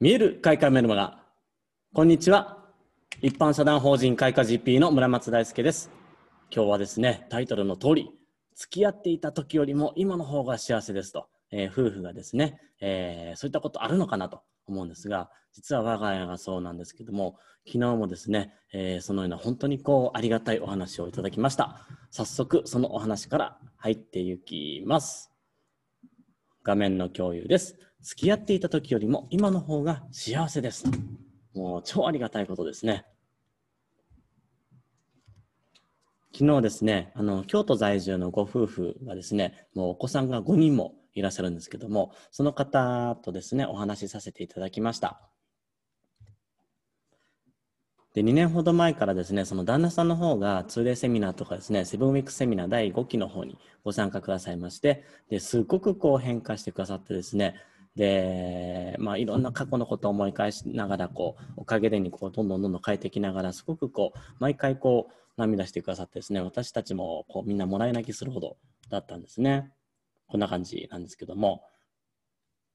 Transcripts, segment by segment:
見える開花メルマガこんにちは一般社団法人開花 GP の村松大輔です今日はですねタイトルの通り付き合っていた時よりも今の方が幸せですと、えー、夫婦がですね、えー、そういったことあるのかなと思うんですが実は我が家がそうなんですけども昨日もですね、えー、そのような本当にこうありがたいお話をいただきました早速そのお話から入っていきます画面の共有です付き合っていた時よりも今の方が幸せです。もう超ありがたいことですね。昨日ですね、あの、京都在住のご夫婦がですね、もうお子さんが5人もいらっしゃるんですけども、その方とですね、お話しさせていただきました。で2年ほど前からですねその旦那さんの方が通例セミナーとかですねセブンウィークセミナー第5期の方にご参加くださいましてですごくこう変化してくださってですねで、まあ、いろんな過去のことを思い返しながらこうおかげでにこうどんどんどんどん変えていきながらすごくこう毎回こう涙してくださってですね私たちもこうみんなもらい泣きするほどだったんですねこんな感じなんですけども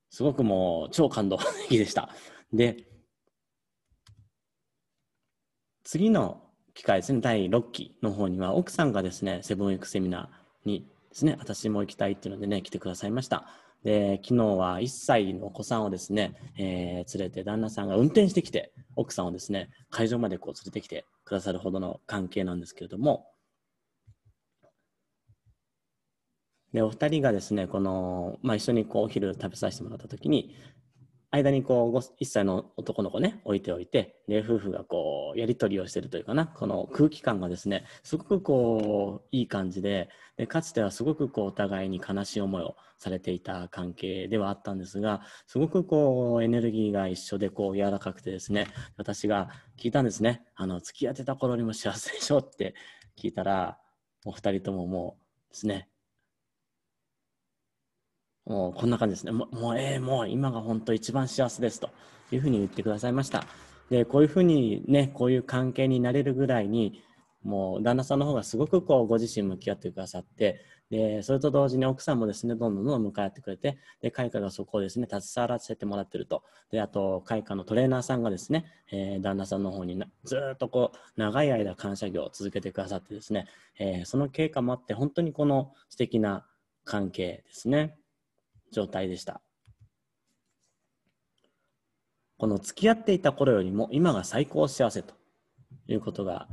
すごくもう超感動的でしたで次の機会ですね第6期の方には奥さんがですねセブンエクセミナーにですね私も行きたいっていうのでね来てくださいましたで昨日は1歳のお子さんをですね、えー、連れて旦那さんが運転してきて奥さんをですね会場までこう連れてきてくださるほどの関係なんですけれどもでお二人がですねこの、まあ、一緒にこうお昼食べさせてもらった時に間にこう1歳の男の子ね置いておいてで夫婦がこうやり取りをしてるというかなこの空気感がですねすごくこういい感じででかつてはすごくこうお互いに悲しい思いをされていた関係ではあったんですがすごくこうエネルギーが一緒でこう柔らかくてですね私が聞いたんですねあの付き合ってた頃にも幸せでしょって聞いたらお二人とももうですねもうこんな感じですね。もう、もうええー、もう今が本当一番幸せですというふうに言ってくださいました。で、こういうふうにね、こういう関係になれるぐらいに、もう旦那さんの方がすごくこうご自身向き合ってくださって、で、それと同時に奥さんもですね、どんどんどんどん向かってくれて、で、開花がそこをですね、携わらせてもらってると。で、あと、開花のトレーナーさんがですね、えー、旦那さんの方にずっとこう、長い間感謝業を続けてくださってですね、えー、その経過もあって、本当にこの素敵な関係ですね。状態でした。この付き合っていた頃よりも今が最高幸せということが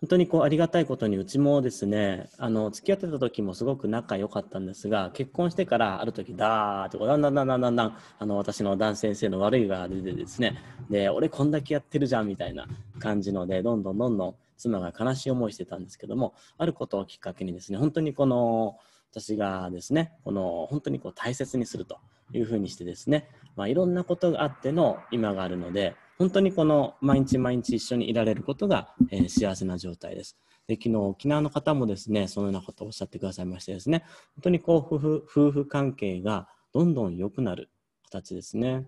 本当にこうありがたいことにうちもですねあの付き合ってた時もすごく仲良かったんですが結婚してからある時だーってだんだんだんだんだんだんあの私の男先生の悪いが出てですねで俺こんだけやってるじゃんみたいな感じのでどんどんどんどん妻が悲しい思いしてたんですけどもあることをきっかけにですね本当にこの私がですね、この本当にこう大切にするというふうにしてですね、まあ、いろんなことがあっての今があるので、本当にこの毎日毎日一緒にいられることが、えー、幸せな状態です。で昨日沖縄の方もですね、そのようなことをおっしゃってくださいましてですね、本当にこう夫婦夫婦関係がどんどん良くなる形ですね。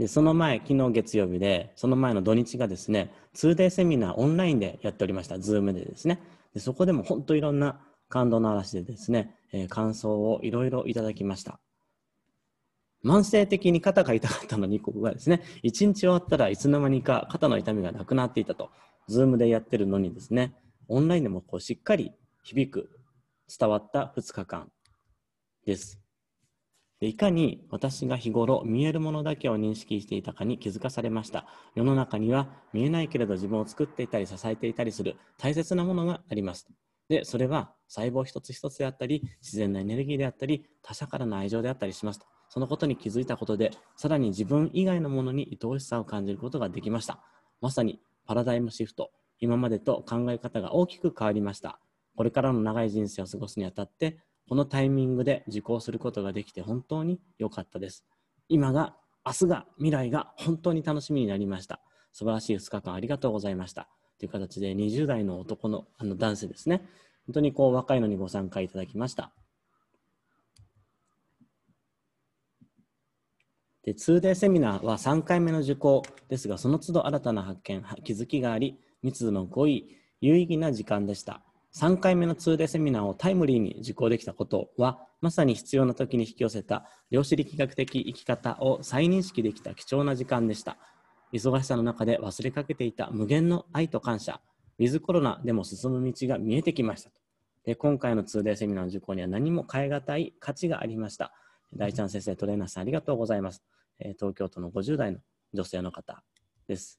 で、その前、昨日月曜日で、その前の土日がですね、2day セミナーオンラインでやっておりました。ズームでですね。でそこでも本当いろんな感動の嵐でですね、えー、感想をいろいろいただきました。慢性的に肩が痛かったのに、ここがですね、1日終わったらいつの間にか肩の痛みがなくなっていたと、ズームでやってるのにですね、オンラインでもこうしっかり響く、伝わった2日間です。でいかに私が日頃見えるものだけを認識していたかに気づかされました。世の中には見えないけれど自分を作っていたり支えていたりする大切なものがあります。で、それは細胞一つ一つであったり、自然なエネルギーであったり、他者からの愛情であったりします。そのことに気づいたことで、さらに自分以外のものに愛おしさを感じることができました。まさにパラダイムシフト。今までと考え方が大きく変わりました。これからの長い人生を過ごすにあたって、このタイミングで受講することができて本当に良かったです。今が、明日が、未来が本当に楽しみになりました。素晴らしい2日間ありがとうございました。という形で20代の男のあの男性ですね。本当にこう若いのにご参加いただきました。で2 d セミナーは3回目の受講ですがその都度新たな発見気づきがあり密度の濃い有意義な時間でした3回目の 2day セミナーをタイムリーに受講できたことは、まさに必要な時に引き寄せた量子力学的生き方を再認識できた貴重な時間でした。忙しさの中で忘れかけていた無限の愛と感謝、ウィズコロナでも進む道が見えてきましたで今回の 2day セミナーの受講には何も変え難い価値がありました。大ちゃん先生、トレーナーさんありがとうございます。え東京都の50代の女性の方です。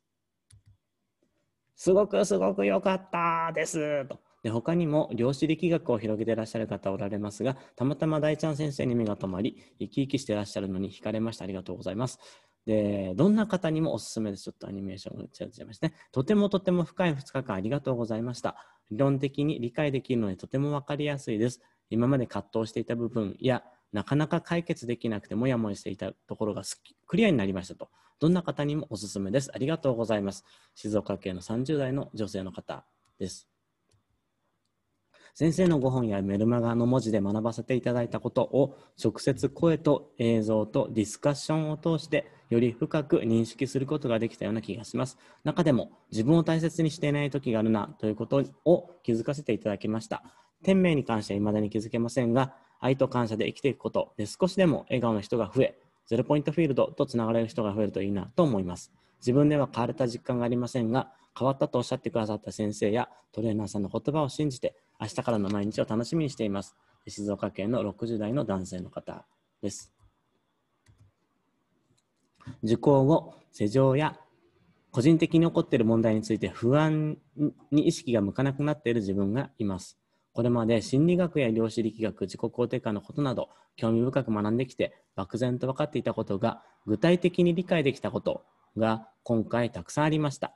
すごくすごく良かったですと。で他にも量子力学を広げていらっしゃる方おられますが、たまたま大ちゃん先生に目が留まり、生き生きしていらっしゃるのに惹かれました。ありがとうございます。で、どんな方にもおすすめです。ちょっとアニメーションが違っちゃいましたね。とてもとても深い2日間ありがとうございました。理論的に理解できるのでとても分かりやすいです。今まで葛藤していた部分や、なかなか解決できなくてもやもやしていたところがクリアになりましたと。どんな方にもおすすめです。ありがとうございます。静岡県の30代の女性の方です。先生のご本やメルマガの文字で学ばせていただいたことを直接声と映像とディスカッションを通してより深く認識することができたような気がします。中でも自分を大切にしていない時があるなということを気づかせていただきました。天命に関しては未だに気づけませんが、愛と感謝で生きていくことで少しでも笑顔の人が増え、ゼロポイントフィールドとつながれる人が増えるといいなと思います。自分では変われた実感がありませんが、変わったとおっしゃってくださった先生やトレーナーさんの言葉を信じて明日からの毎日を楽しみにしています。静岡県の60代の男性の方です。受講後、施錠や個人的に起こっている問題について不安に意識が向かなくなっている自分がいます。これまで心理学や量子力学、自己肯定感のことなど興味深く学んできて漠然と分かっていたことが具体的に理解できたことが今回たくさんありました。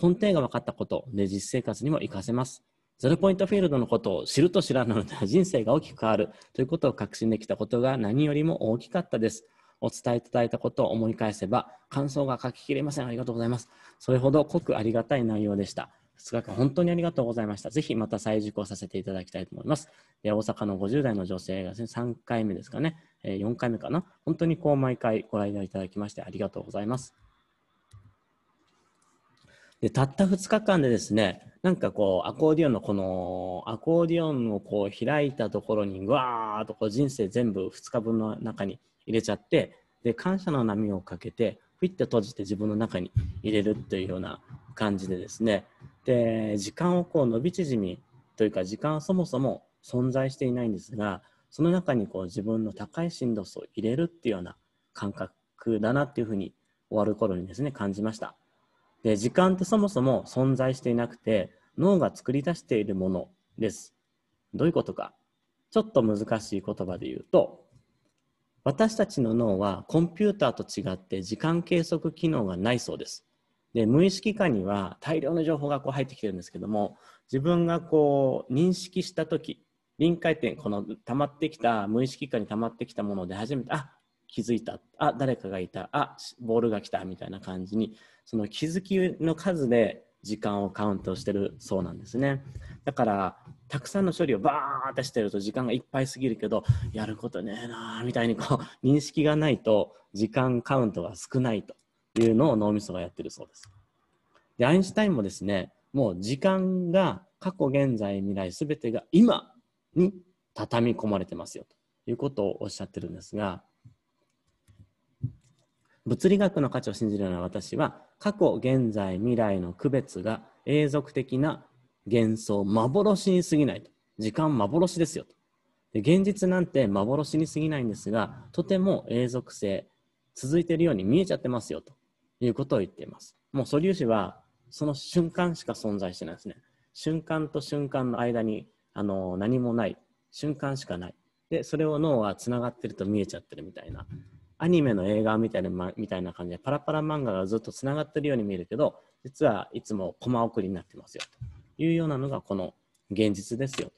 根底が分かったことで実生活にも活かせます。ゼロポイントフィールドのことを知ると知らぬのでは人生が大きく変わるということを確信できたことが何よりも大きかったです。お伝えいただいたことを思い返せば感想が書ききれません。ありがとうございます。それほど濃くありがたい内容でした。2日間本当にありがとうございました。ぜひまた再受講させていただきたいと思います。で大阪の50代の女性が、3回目ですかね、4回目かな。本当にこう毎回ご来場いただきましてありがとうございます。で、たった2日間でですね、なんかこう、アコーディオンのこの、アコーディオンをこう開いたところに、わーっとこう人生全部2日分の中に入れちゃって、で、感謝の波をかけて、フィッて閉じて自分の中に入れるというような感じでですね、で、時間をこう伸び縮みというか、時間はそもそも存在していないんですが、その中にこう自分の高い振動数を入れるっていうような感覚だなっていうふうに終わる頃にですね、感じました。で時間ってそもそも存在していなくて脳が作り出しているものです。どういうことかちょっと難しい言葉で言うと私たちの脳はコンピューターと違って時間計測機能がないそうです。で無意識下には大量の情報がこう入ってきてるんですけども自分がこう認識した時臨界点この溜まってきた無意識下に溜まってきたもので初めてあ気づいたあ誰かがいたあボールが来たみたいな感じにその気づきの数で時間をカウントしてるそうなんですねだからたくさんの処理をバーってしてると時間がいっぱい過ぎるけどやることねえなーみたいにこう認識がないと時間カウントが少ないというのを脳みそがやってるそうですでアインシュタインもですねもう時間が過去現在未来全てが今に畳み込まれてますよということをおっしゃってるんですが物理学の価値を信じるような私は過去、現在、未来の区別が永続的な幻想、幻に過ぎないと。時間、幻ですよと。で現実なんて幻に過ぎないんですが、とても永続性、続いているように見えちゃってますよということを言っています。もう素粒子はその瞬間しか存在してないですね。瞬間と瞬間の間にあの何もない。瞬間しかない。で、それを脳はつながってると見えちゃってるみたいなアニメの映画みたいな、ま、みたいな感じでパラパラ漫画がずっとつながってるように見えるけど実はいつもコマ送りになってますよというようなのがこの現実ですよ。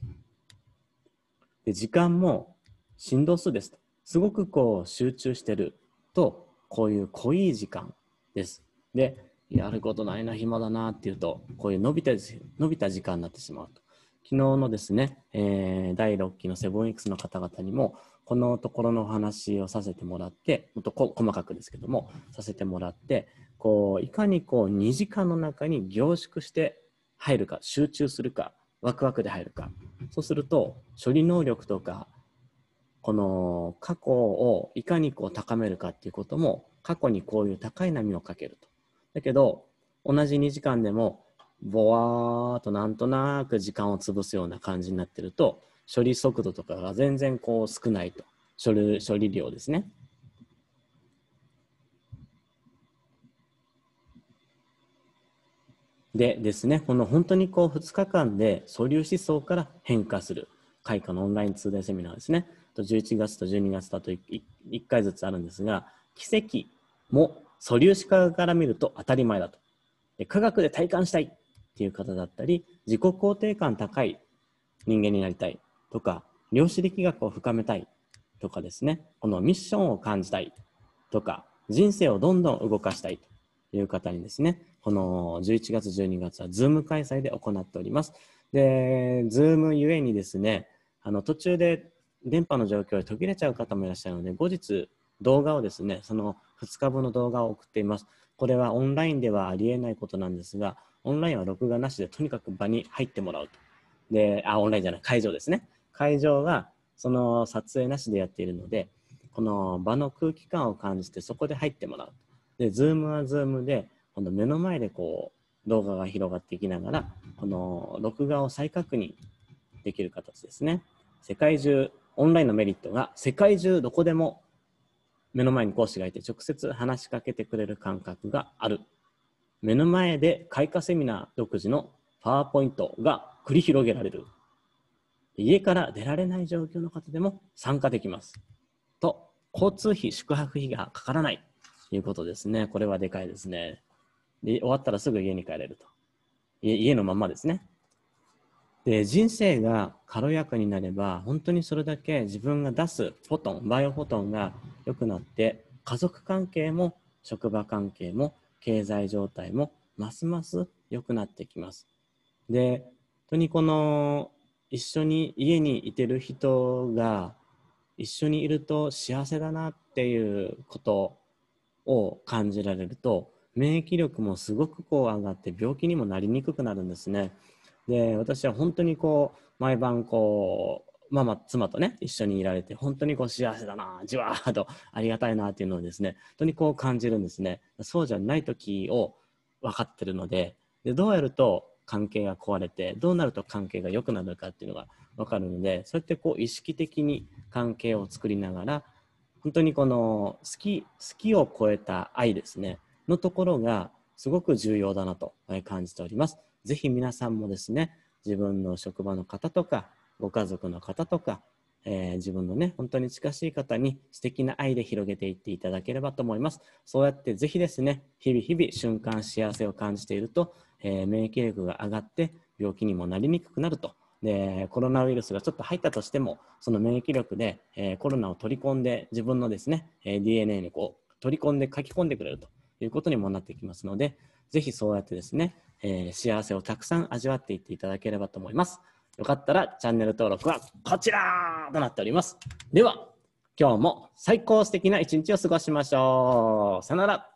で時間も振動数ですと。すごくこう集中してるとこういう濃い時間です。でやることないな暇だなっていうとこういう伸びた伸びた時間になってしまうと。昨日のですね、えー、第6期のセブン X の方々にも、このところのお話をさせてもらって、もっとこ細かくですけども、させてもらって、こういかにこう2時間の中に凝縮して入るか、集中するか、ワクワクで入るか。そうすると、処理能力とか、この過去をいかにこう高めるかっていうことも過去にこういう高い波をかけると。だけど同じ2時間でもぼわーっとなんとなく時間を潰すような感じになってると処理速度とかが全然こう少ないと処理処理量ですね。でですね、この本当にこう2日間で素粒子層から変化する開花のオンライン通電セミナーですね。11月と12月だと 1, 1回ずつあるんですが、奇跡も素粒子化から見ると当たり前だと。で科学で体感したいっていう方だったり、自己肯定感高い人間になりたいとか、量子力学を深めたいとかですね、このミッションを感じたいとか、人生をどんどん動かしたいという方にですね、この11月、12月は Zoom 開催で行っております。で、Zoom ゆえにですね、あの途中で電波の状況で途切れちゃう方もいらっしゃるので、後日動画をですね、その2日分の動画を送っています。これはオンラインではありえないことなんですが、オンラインは録画なしでとにかく場に入ってもらうと。で、あ、オンラインじゃない、会場ですね。会場が、その撮影なしでやっているので、この場の空気感を感じてそこで入ってもらう。で、ズームはズームで、この目の前でこう動画が広がっていきながら、この録画を再確認できる形ですね。世界中、オンラインのメリットが世界中どこでも目の前に講師がいて直接話しかけてくれる感覚がある目の前で開花セミナー独自のパワーポイントが繰り広げられる。家から出られない状況の方でも参加できます。と、交通費、宿泊費がかからないということですね。これはでかいですね。で、終わったらすぐ家に帰れると。家のままですね。で、人生が軽やかになれば、本当にそれだけ自分が出すフォトン、バイオフォトンが良くなって、家族関係も職場関係も経済状態もますます良くなってきます。で、本当にこの一緒に家にいてる人が一緒にいると幸せだなっていうことを感じられると免疫力もすごくこう上がって病気にもなりにくくなるんですね。で私は本当にこう毎晩こまあまあ、妻とね、一緒にいられて、本当にこう幸せだな、じわーっとありがたいなっていうのをですね、本当にこう感じるんですね。そうじゃない時を分かってるので、でどうやると関係が壊れて、どうなると関係が良くなるかっていうのが分かるので、そうやってこう意識的に関係を作りながら、本当にこの好き、好きを超えた愛ですね、のところがすごく重要だなと感じております。ぜひ皆さんもですね、自分の職場の方とか、ご家族の方とか、えー、自分のね、本当に近しい方に素敵な愛で広げていっていただければと思います。そうやってぜひですね、日々日々瞬間幸せを感じていると、えー、免疫力が上がって病気にもなりにくくなると。でコロナウイルスがちょっと入ったとしてもその免疫力で、えー、コロナを取り込んで自分のですね、え DNA にこう取り込んで書き込んでくれるということにもなってきますのでぜひそうやってですね、え幸せをたくさん味わっていっていただければと思います。よかったらチャンネル登録はこちらとなっております。では、今日も最高素敵な一日を過ごしましょう。さよなら。